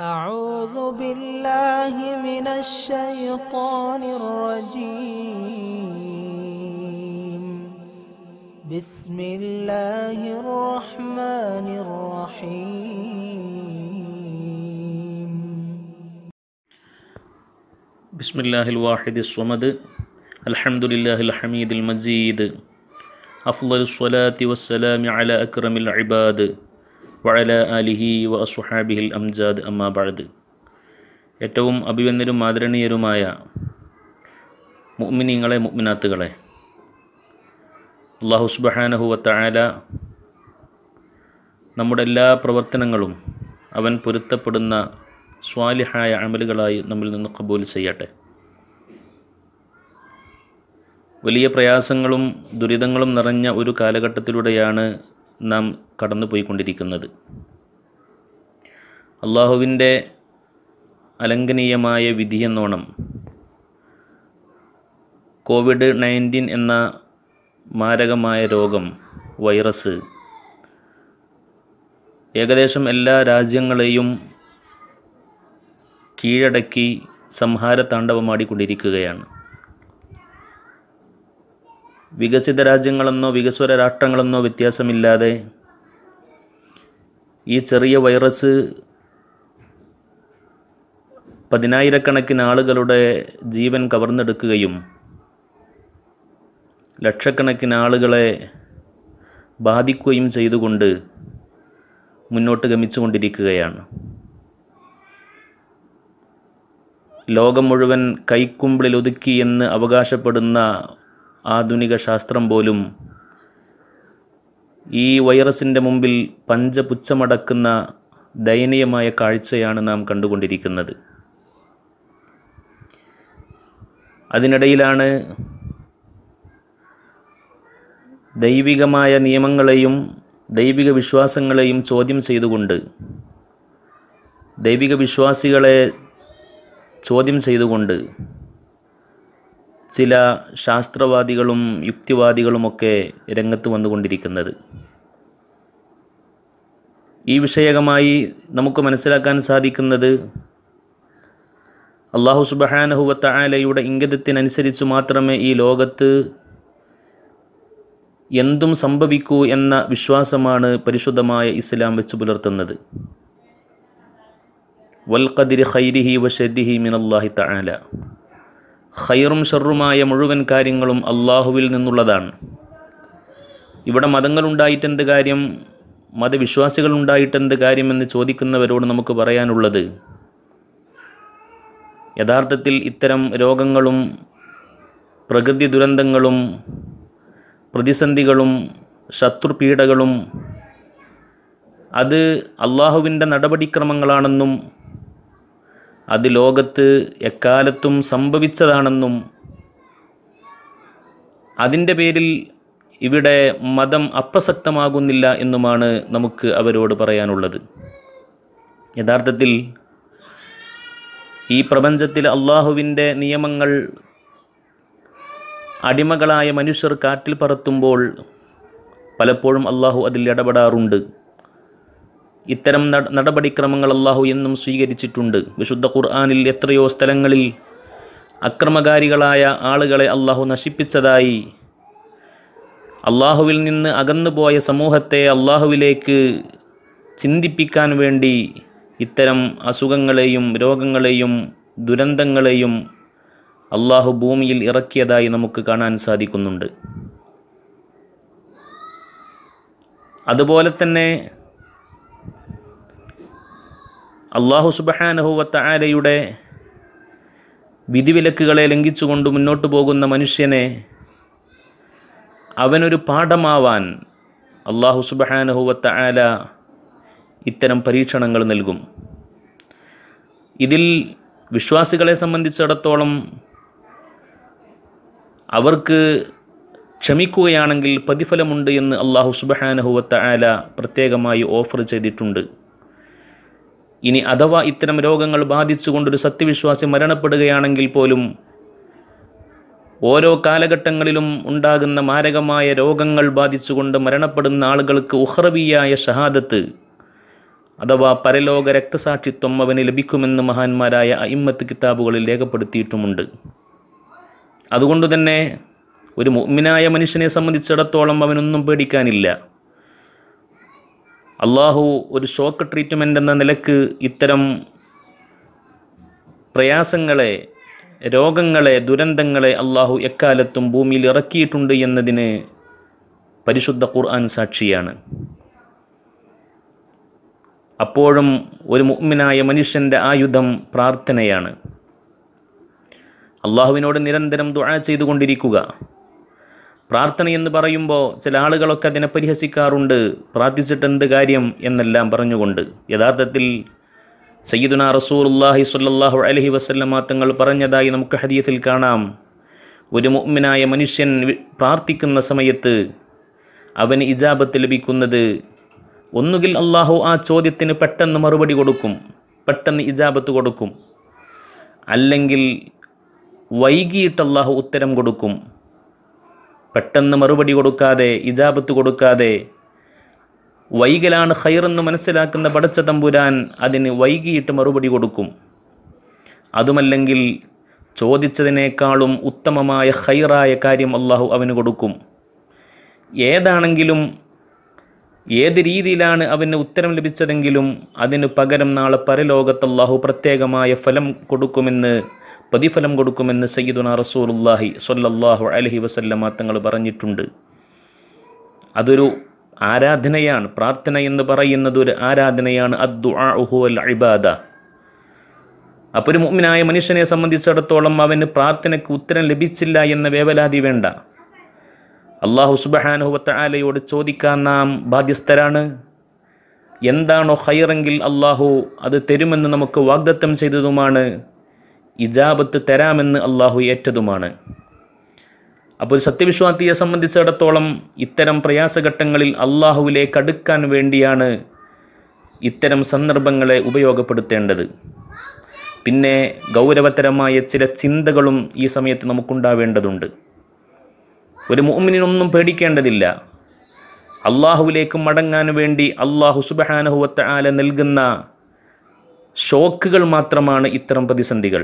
أعوذ بالله من الشيطان الرجيم بسم الله الرحمن الرحيم بسم الله الواحد الصمد الحمد لله الحميد المجيد أفضل الصلاة والسلام على أكرم العباد വഅല അലിഹി വ അസുഹാബിഹിൽ അംജാദ് അമ്മാബാദ് ഏറ്റവും അഭിവന്ദരും ആദരണീയരുമായ മുഅ്മിനീങ്ങളെ മുഅ്മിനാത്തുകളെ അള്ളാഹു സുബഹാനഹു വത്തആല നമ്മുടെ എല്ലാ പ്രവർത്തനങ്ങളും അവൻ പൊരുത്തപ്പെടുന്ന സ്വാലിഹായ അമലുകളായി നമ്മിൽ നിന്ന് കബൂൽ ചെയ്യട്ടെ വലിയ പ്രയാസങ്ങളും ദുരിതങ്ങളും നിറഞ്ഞ ഒരു കാലഘട്ടത്തിലൂടെയാണ് നാം പോയിക്കൊണ്ടിരിക്കുന്നത് അള്ളാഹുവിൻ്റെ അലംഘനീയമായ വിധിയെന്നോണം കോവിഡ് നയൻറ്റീൻ എന്ന മാരകമായ രോഗം വൈറസ് ഏകദേശം എല്ലാ രാജ്യങ്ങളെയും കീഴടക്കി സംഹാരതാണ്ഡവമാടിക്കൊണ്ടിരിക്കുകയാണ് വികസിത രാജ്യങ്ങളെന്നോ വികസ്വര രാഷ്ട്രങ്ങളെന്നോ വ്യത്യാസമില്ലാതെ ഈ ചെറിയ വൈറസ് പതിനായിരക്കണക്കിന് ആളുകളുടെ ജീവൻ കവർന്നെടുക്കുകയും ലക്ഷക്കണക്കിന് ആളുകളെ ബാധിക്കുകയും ചെയ്തുകൊണ്ട് മുന്നോട്ട് ഗമിച്ചുകൊണ്ടിരിക്കുകയാണ് ലോകം മുഴുവൻ കൈക്കുമ്പിളിൽ ഒതുക്കി എന്ന് അവകാശപ്പെടുന്ന ആധുനിക ശാസ്ത്രം പോലും ഈ വൈറസിൻ്റെ മുമ്പിൽ പഞ്ചപുച്ഛമടക്കുന്ന ദയനീയമായ കാഴ്ചയാണ് നാം കണ്ടുകൊണ്ടിരിക്കുന്നത് അതിനിടയിലാണ് ദൈവികമായ നിയമങ്ങളെയും ദൈവിക വിശ്വാസങ്ങളെയും ചോദ്യം ചെയ്തുകൊണ്ട് ദൈവിക വിശ്വാസികളെ ചോദ്യം ചെയ്തുകൊണ്ട് ചില ശാസ്ത്രവാദികളും യുക്തിവാദികളുമൊക്കെ രംഗത്ത് വന്നുകൊണ്ടിരിക്കുന്നത് ഈ വിഷയകമായി നമുക്ക് മനസ്സിലാക്കാൻ സാധിക്കുന്നത് അള്ളാഹു സുബഹാനഹുവത്ത ആലയുടെ ഇംഗിതത്തിനനുസരിച്ച് മാത്രമേ ഈ ലോകത്ത് എന്തും സംഭവിക്കൂ എന്ന വിശ്വാസമാണ് പരിശുദ്ധമായ ഇസ്ലാം വെച്ചു പുലർത്തുന്നത് വൽഖദിർ ഖൈരിഹി വഷരിഹി മിനല്ലാഹി തആല ഹൈറും ഷെറുമായ മുഴുവൻ കാര്യങ്ങളും അള്ളാഹുവിൽ നിന്നുള്ളതാണ് ഇവിടെ മതങ്ങളുണ്ടായിട്ടെന്ത് കാര്യം മതവിശ്വാസികളുണ്ടായിട്ടെന്ത് കാര്യമെന്ന് ചോദിക്കുന്നവരോട് നമുക്ക് പറയാനുള്ളത് യഥാർത്ഥത്തിൽ ഇത്തരം രോഗങ്ങളും പ്രകൃതി ദുരന്തങ്ങളും പ്രതിസന്ധികളും ശത്രുപീഡകളും അത് അള്ളാഹുവിൻ്റെ നടപടിക്രമങ്ങളാണെന്നും അത് ലോകത്ത് എക്കാലത്തും സംഭവിച്ചതാണെന്നും അതിൻ്റെ പേരിൽ ഇവിടെ മതം അപ്രസക്തമാകുന്നില്ല എന്നുമാണ് നമുക്ക് അവരോട് പറയാനുള്ളത് യഥാർത്ഥത്തിൽ ഈ പ്രപഞ്ചത്തിൽ അള്ളാഹുവിൻ്റെ നിയമങ്ങൾ അടിമകളായ മനുഷ്യർ കാറ്റിൽ പറത്തുമ്പോൾ പലപ്പോഴും അള്ളാഹു അതിൽ ഇടപെടാറുണ്ട് ഇത്തരം നടപടിക്രമങ്ങൾ അള്ളാഹു എന്നും സ്വീകരിച്ചിട്ടുണ്ട് വിശുദ്ധ ഖുർആാനിൽ എത്രയോ സ്ഥലങ്ങളിൽ അക്രമകാരികളായ ആളുകളെ അള്ളാഹു നശിപ്പിച്ചതായി അള്ളാഹുവിൽ നിന്ന് അകന്നുപോയ സമൂഹത്തെ അള്ളാഹുവിലേക്ക് ചിന്തിപ്പിക്കാൻ വേണ്ടി ഇത്തരം അസുഖങ്ങളെയും രോഗങ്ങളെയും ദുരന്തങ്ങളെയും അള്ളാഹു ഭൂമിയിൽ ഇറക്കിയതായി നമുക്ക് കാണാൻ സാധിക്കുന്നുണ്ട് അതുപോലെ തന്നെ അള്ളാഹു സുബഹാനഹുവത്ത ആലയുടെ വിധിവിലക്കുകളെ ലംഘിച്ചുകൊണ്ട് മുന്നോട്ട് പോകുന്ന മനുഷ്യനെ അവനൊരു പാഠമാവാൻ അള്ളാഹു സുബഹാനഹുവത്ത ആല ഇത്തരം പരീക്ഷണങ്ങൾ നൽകും ഇതിൽ വിശ്വാസികളെ സംബന്ധിച്ചിടത്തോളം അവർക്ക് ക്ഷമിക്കുകയാണെങ്കിൽ പ്രതിഫലമുണ്ട് എന്ന് അള്ളാഹു സുബഹാനഹുവത്ത ആല പ്രത്യേകമായി ഓഫർ ചെയ്തിട്ടുണ്ട് ഇനി അഥവാ ഇത്തരം രോഗങ്ങൾ ബാധിച്ചുകൊണ്ടൊരു സത്യവിശ്വാസി മരണപ്പെടുകയാണെങ്കിൽ പോലും ഓരോ കാലഘട്ടങ്ങളിലും ഉണ്ടാകുന്ന മാരകമായ രോഗങ്ങൾ ബാധിച്ചുകൊണ്ട് മരണപ്പെടുന്ന ആളുകൾക്ക് ഉഹ്രവിയായ ഷഹാദത്ത് അഥവാ പരലോക രക്തസാക്ഷിത്വം അവന് ലഭിക്കുമെന്ന് മഹാന്മാരായ അയിമ്മത്ത് കിതാബുകളിൽ രേഖപ്പെടുത്തിയിട്ടുമുണ്ട് അതുകൊണ്ട് തന്നെ ഒരു മുഗ്മിനായ മനുഷ്യനെ സംബന്ധിച്ചിടത്തോളം അവനൊന്നും പേടിക്കാനില്ല അള്ളാഹു ഒരു ഷോക്ക് ട്രീറ്റ്മെൻ്റ് എന്ന നിലക്ക് ഇത്തരം പ്രയാസങ്ങളെ രോഗങ്ങളെ ദുരന്തങ്ങളെ അള്ളാഹു എക്കാലത്തും ഭൂമിയിൽ ഇറക്കിയിട്ടുണ്ട് എന്നതിന് പരിശുദ്ധ ഖുർആൻ സാക്ഷിയാണ് അപ്പോഴും ഒരു മുഗ്മിനായ മനുഷ്യൻ്റെ ആയുധം പ്രാർത്ഥനയാണ് അള്ളാഹുവിനോട് നിരന്തരം ദുആ ചെയ്തുകൊണ്ടിരിക്കുക പ്രാർത്ഥനയെന്ന് പറയുമ്പോൾ ചില ആളുകളൊക്കെ അതിനെ പരിഹസിക്കാറുണ്ട് പ്രാർത്ഥിച്ചിട്ട് എന്ത് കാര്യം എന്നെല്ലാം പറഞ്ഞുകൊണ്ട് യഥാർത്ഥത്തിൽ സയ്യിദുന റസൂലുല്ലാഹി സ്വല്ലല്ലാഹു അലഹി വസല്ലമ തങ്ങൾ പറഞ്ഞതായി നമുക്ക് ഹരിയത്തിൽ കാണാം ഒരു മുഗ്മിനായ മനുഷ്യൻ പ്രാർത്ഥിക്കുന്ന സമയത്ത് അവന് ഇജാബത്ത് ലഭിക്കുന്നത് ഒന്നുകിൽ അള്ളാഹു ആ ചോദ്യത്തിന് പെട്ടെന്ന് മറുപടി കൊടുക്കും പെട്ടെന്ന് ഇജാബത്ത് കൊടുക്കും അല്ലെങ്കിൽ വൈകിയിട്ട് അള്ളാഹു ഉത്തരം കൊടുക്കും പെട്ടെന്ന് മറുപടി കൊടുക്കാതെ ഇജാബത്ത് കൊടുക്കാതെ വൈകലാണ് ഹൈറെന്ന് മനസ്സിലാക്കുന്ന പടച്ച തമ്പുരാൻ അതിന് വൈകിയിട്ട് മറുപടി കൊടുക്കും അതുമല്ലെങ്കിൽ ചോദിച്ചതിനേക്കാളും ഉത്തമമായ ഹൈറായ കാര്യം അള്ളാഹു അവന് കൊടുക്കും ഏതാണെങ്കിലും ഏത് രീതിയിലാണ് അവന് ഉത്തരം ലഭിച്ചതെങ്കിലും അതിനു പകരം നാളെ പരലോകത്ത് അള്ളാഹു പ്രത്യേകമായ ഫലം കൊടുക്കുമെന്ന് പ്രതിഫലം കൊടുക്കുമെന്ന് സയ്യിദുന റസൂലുല്ലാഹി സൊല്ലാഹു അലഹി വസല്ലമ തങ്ങൾ പറഞ്ഞിട്ടുണ്ട് അതൊരു ആരാധനയാണ് പ്രാർത്ഥന എന്ന് പറയുന്നത് ഒരു ആരാധനയാണ് അദ്ദുഅൽ ഇബാദ അപ്പോൾ ഒരു മുമ്മിനായ മനുഷ്യനെ സംബന്ധിച്ചിടത്തോളം അവന് പ്രാർത്ഥനയ്ക്ക് ഉത്തരം ലഭിച്ചില്ല എന്ന വേവലാതി വേണ്ട അള്ളാഹു സുബഹാനുഹുവത്ത ആലയോട് ചോദിക്കാൻ നാം ബാധ്യസ്ഥരാണ് എന്താണോ ഹൈറെങ്കിൽ അള്ളാഹു അത് തരുമെന്ന് നമുക്ക് വാഗ്ദത്തം ചെയ്തതുമാണ് ഇജാബത്ത് തരാമെന്ന് അള്ളാഹു ഏറ്റതുമാണ് അപ്പോൾ ഒരു സത്യവിശ്വാസിയെ സംബന്ധിച്ചിടത്തോളം ഇത്തരം പ്രയാസഘട്ടങ്ങളിൽ അള്ളാഹുവിലേക്ക് അടുക്കാൻ വേണ്ടിയാണ് ഇത്തരം സന്ദർഭങ്ങളെ ഉപയോഗപ്പെടുത്തേണ്ടത് പിന്നെ ഗൗരവതരമായ ചില ചിന്തകളും ഈ സമയത്ത് നമുക്കുണ്ടാവേണ്ടതുണ്ട് ഒരു മുഅ്മിനൊന്നും പേടിക്കേണ്ടതില്ല അള്ളാഹുവിലേക്ക് മടങ്ങാൻ വേണ്ടി അള്ളാഹു സുബഹാനഹുവത്ത ആല നൽകുന്ന ഷോക്കുകൾ മാത്രമാണ് ഇത്തരം പ്രതിസന്ധികൾ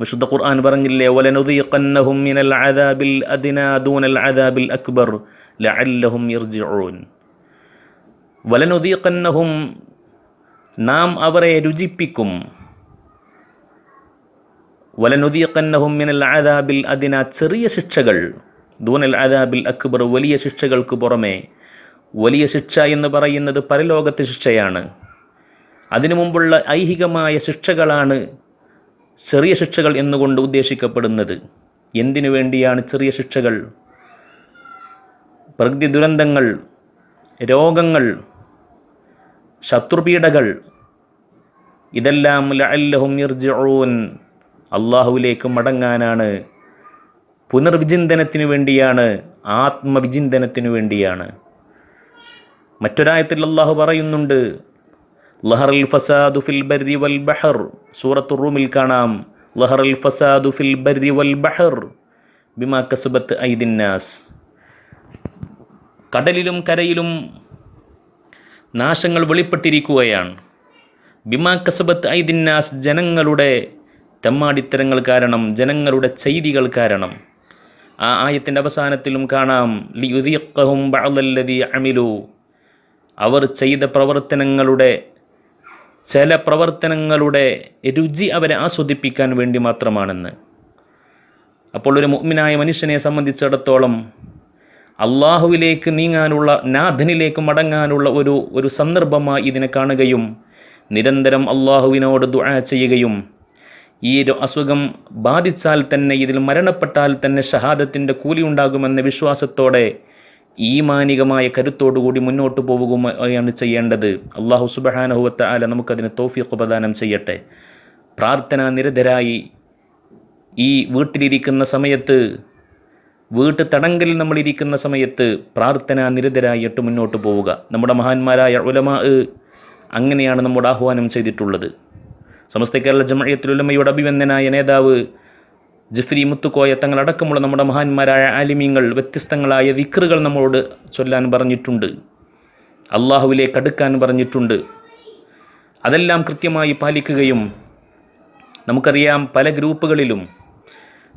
വിശുദ്ധ ഖുർആൻ പറഞ്ഞില്ലേ വലനുദീഖന്നഹും മിനൽ അദാബിൽ അദിനാ ദൂനൽ അക്ബർ ലഅല്ലഹും യർജിഊൻ വലനുദീഖന്നഹും നാം അവരെ രുചിപ്പിക്കും വലനുദിയക്കന്നഹും മിനൽ ആദാബിൽ അതിന ചെറിയ ശിക്ഷകൾ ദൂനൽ ആദാബിൽ അക്ബർ വലിയ ശിക്ഷകൾക്ക് പുറമേ വലിയ ശിക്ഷ എന്ന് പറയുന്നത് പരലോകത്തെ ശിക്ഷയാണ് അതിനു മുമ്പുള്ള ഐഹികമായ ശിക്ഷകളാണ് ചെറിയ ശിക്ഷകൾ എന്നുകൊണ്ട് ഉദ്ദേശിക്കപ്പെടുന്നത് എന്തിനു വേണ്ടിയാണ് ചെറിയ ശിക്ഷകൾ പ്രകൃതി ദുരന്തങ്ങൾ രോഗങ്ങൾ ശത്രുപീഡകൾ ഇതെല്ലാം ലഅല്ലഹും ഇർജഊൻ അള്ളാഹുവിലേക്ക് മടങ്ങാനാണ് പുനർവിചിന്തനത്തിനു വേണ്ടിയാണ് ആത്മവിചിന്തനത്തിനു വേണ്ടിയാണ് മറ്റൊരായത്തിൽ അള്ളാഹു പറയുന്നുണ്ട് ലഹറൽ ഫസാദു ഫിൽ ബരി വൽ ബഹർ സൂറത്തു റൂമിൽ കാണാം ലഹറൽ ഫസാദു ഫിൽ ബരി വൽ ബഹർ ബിമാ കസുബത്ത് ഐദിന്നാസ് കടലിലും കരയിലും നാശങ്ങൾ വെളിപ്പെട്ടിരിക്കുകയാണ് ബിമാ കസബത്ത് ഐദിന്നാസ് ജനങ്ങളുടെ തെമ്മാടിത്തരങ്ങൾ കാരണം ജനങ്ങളുടെ ചെയ്തികൾ കാരണം ആ ആയത്തിൻ്റെ അവസാനത്തിലും കാണാം ലിയുദിയക്കഹും ബഅലല്ലതി അമിലു അവർ ചെയ്ത പ്രവർത്തനങ്ങളുടെ ചില പ്രവർത്തനങ്ങളുടെ രുചി അവരെ ആസ്വദിപ്പിക്കാൻ വേണ്ടി മാത്രമാണെന്ന് അപ്പോൾ ഒരു മുഗ്മിനായ മനുഷ്യനെ സംബന്ധിച്ചിടത്തോളം അള്ളാഹുവിലേക്ക് നീങ്ങാനുള്ള നാഥനിലേക്ക് മടങ്ങാനുള്ള ഒരു ഒരു സന്ദർഭമായി ഇതിനെ കാണുകയും നിരന്തരം അള്ളാഹുവിനോട് ദുആ ചെയ്യുകയും ഈ അസുഖം ബാധിച്ചാൽ തന്നെ ഇതിൽ മരണപ്പെട്ടാൽ തന്നെ ഷഹാദത്തിൻ്റെ കൂലി ഉണ്ടാകുമെന്ന വിശ്വാസത്തോടെ ഈമാനികമായ കരുത്തോടുകൂടി മുന്നോട്ട് പോവുകയാണ് ചെയ്യേണ്ടത് അള്ളാഹു സുബഹാനഹുവത്ത ആല നമുക്കതിന് തോഫിയൊക്കെ പ്രദാനം ചെയ്യട്ടെ പ്രാർത്ഥനാ നിരതരായി ഈ വീട്ടിലിരിക്കുന്ന സമയത്ത് വീട്ട് തടങ്കലിൽ നമ്മളിരിക്കുന്ന സമയത്ത് പ്രാർത്ഥനാ നിരതരായിട്ട് മുന്നോട്ട് പോവുക നമ്മുടെ മഹാന്മാരായ ഉലമാ അങ്ങനെയാണ് നമ്മുടെ ആഹ്വാനം ചെയ്തിട്ടുള്ളത് സമസ്ത കേരള ജമയത്തുലുമയുടെ അഭിവന്ദനായ നേതാവ് ജഫ്രി മുത്തുക്കോയ തങ്ങളടക്കമുള്ള നമ്മുടെ മഹാന്മാരായ ആലിമീങ്ങൾ വ്യത്യസ്തങ്ങളായ വിക്രുകൾ നമ്മളോട് ചൊല്ലാൻ പറഞ്ഞിട്ടുണ്ട് അള്ളാഹുവിലേക്ക് അടുക്കാൻ പറഞ്ഞിട്ടുണ്ട് അതെല്ലാം കൃത്യമായി പാലിക്കുകയും നമുക്കറിയാം പല ഗ്രൂപ്പുകളിലും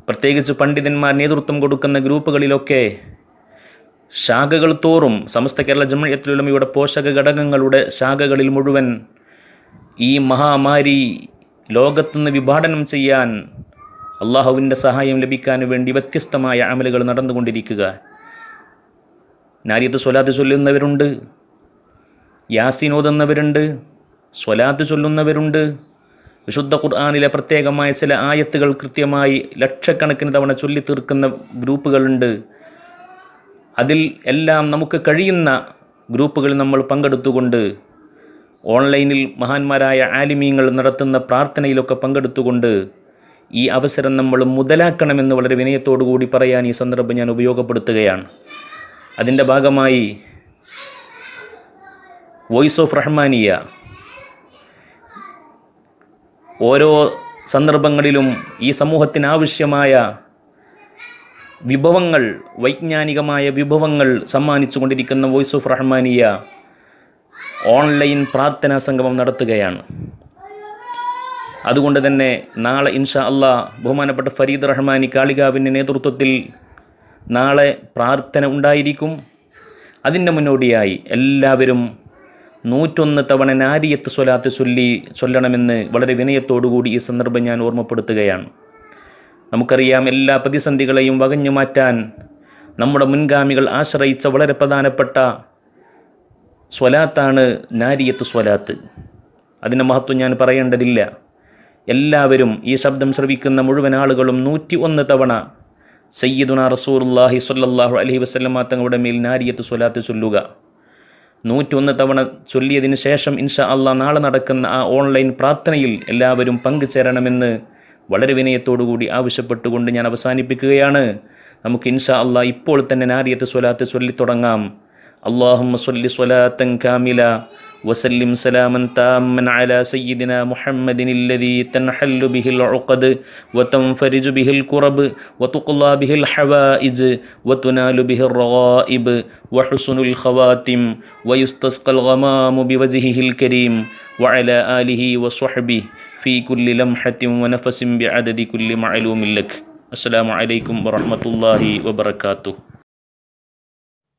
പ്രത്യേകിച്ച് പണ്ഡിതന്മാർ നേതൃത്വം കൊടുക്കുന്ന ഗ്രൂപ്പുകളിലൊക്കെ ശാഖകൾ തോറും സമസ്ത കേരള ജമയത്തുലുമയുടെ പോഷക ഘടകങ്ങളുടെ ശാഖകളിൽ മുഴുവൻ ഈ മഹാമാരി ലോകത്തുനിന്ന് വിഭാടനം ചെയ്യാൻ അള്ളാഹുവിൻ്റെ സഹായം ലഭിക്കാൻ വേണ്ടി വ്യത്യസ്തമായ അമലുകൾ നടന്നുകൊണ്ടിരിക്കുക നാരിയത്ത് സ്വലാത്ത് ചൊല്ലുന്നവരുണ്ട് യാസിനോതുന്നവരുണ്ട് സ്വലാത്ത് ചൊല്ലുന്നവരുണ്ട് വിശുദ്ധ ഖുർആാനിലെ പ്രത്യേകമായ ചില ആയത്തുകൾ കൃത്യമായി ലക്ഷക്കണക്കിന് തവണ ചൊല്ലി തീർക്കുന്ന ഗ്രൂപ്പുകളുണ്ട് അതിൽ എല്ലാം നമുക്ക് കഴിയുന്ന ഗ്രൂപ്പുകൾ നമ്മൾ പങ്കെടുത്തുകൊണ്ട് ഓൺലൈനിൽ മഹാന്മാരായ ആലിമീങ്ങൾ നടത്തുന്ന പ്രാർത്ഥനയിലൊക്കെ പങ്കെടുത്തുകൊണ്ട് ഈ അവസരം നമ്മൾ മുതലാക്കണമെന്ന് വളരെ വിനയത്തോടു കൂടി പറയാൻ ഈ സന്ദർഭം ഞാൻ ഉപയോഗപ്പെടുത്തുകയാണ് അതിൻ്റെ ഭാഗമായി വോയിസ് ഓഫ് റഹ്മാനിയ ഓരോ സന്ദർഭങ്ങളിലും ഈ സമൂഹത്തിനാവശ്യമായ വിഭവങ്ങൾ വൈജ്ഞാനികമായ വിഭവങ്ങൾ സമ്മാനിച്ചുകൊണ്ടിരിക്കുന്ന വോയിസ് ഓഫ് റഹ്മാനിയ ഓൺലൈൻ പ്രാർത്ഥനാ സംഗമം നടത്തുകയാണ് അതുകൊണ്ട് തന്നെ നാളെ ഇൻഷാ അള്ളാ ബഹുമാനപ്പെട്ട ഫരീദ് റഹ്മാനി കാളികാവിൻ്റെ നേതൃത്വത്തിൽ നാളെ പ്രാർത്ഥന ഉണ്ടായിരിക്കും അതിൻ്റെ മുന്നോടിയായി എല്ലാവരും നൂറ്റൊന്ന് തവണ നാരിയത്ത് സ്വലാത്ത് ചൊല്ലി ചൊല്ലണമെന്ന് വളരെ വിനയത്തോടുകൂടി ഈ സന്ദർഭം ഞാൻ ഓർമ്മപ്പെടുത്തുകയാണ് നമുക്കറിയാം എല്ലാ പ്രതിസന്ധികളെയും വകഞ്ഞു മാറ്റാൻ നമ്മുടെ മുൻഗാമികൾ ആശ്രയിച്ച വളരെ പ്രധാനപ്പെട്ട സ്വലാത്താണ് നാരിയത്ത് സ്വലാത്ത് അതിൻ്റെ മഹത്വം ഞാൻ പറയേണ്ടതില്ല എല്ലാവരും ഈ ശബ്ദം ശ്രവിക്കുന്ന മുഴുവൻ ആളുകളും നൂറ്റി ഒന്ന് തവണ സയ്യിദുന റസൂർല്ലാഹി സ്വല്ലാഹു അലഹി വസ്ലമ തങ്ങളുടെ മേൽ നാരിയത്ത് സ്വലാത്ത് ചൊല്ലുക നൂറ്റൊന്ന് തവണ ചൊല്ലിയതിന് ശേഷം ഇൻഷാ അള്ളാ നാളെ നടക്കുന്ന ആ ഓൺലൈൻ പ്രാർത്ഥനയിൽ എല്ലാവരും പങ്കുചേരണമെന്ന് വളരെ വിനയത്തോടുകൂടി ആവശ്യപ്പെട്ടുകൊണ്ട് ഞാൻ അവസാനിപ്പിക്കുകയാണ് നമുക്ക് ഇൻഷാ അള്ളാ ഇപ്പോൾ തന്നെ നാരിയത്ത് സ്വലാത്ത് ചൊല്ലിത്തുടങ്ങാം اللهم صل صلاة كاملة وسلم سلاما تاما على سيدنا محمد الذي تنحل به العقد وتنفرج به الكرب وتقلى به الحوائج وتنال به الرغائب وحسن الخواتم ويستسقى الغمام بوجهه الكريم وعلى آله وصحبه في كل لمحة ونفس بعدد كل معلوم لك السلام عليكم ورحمة الله وبركاته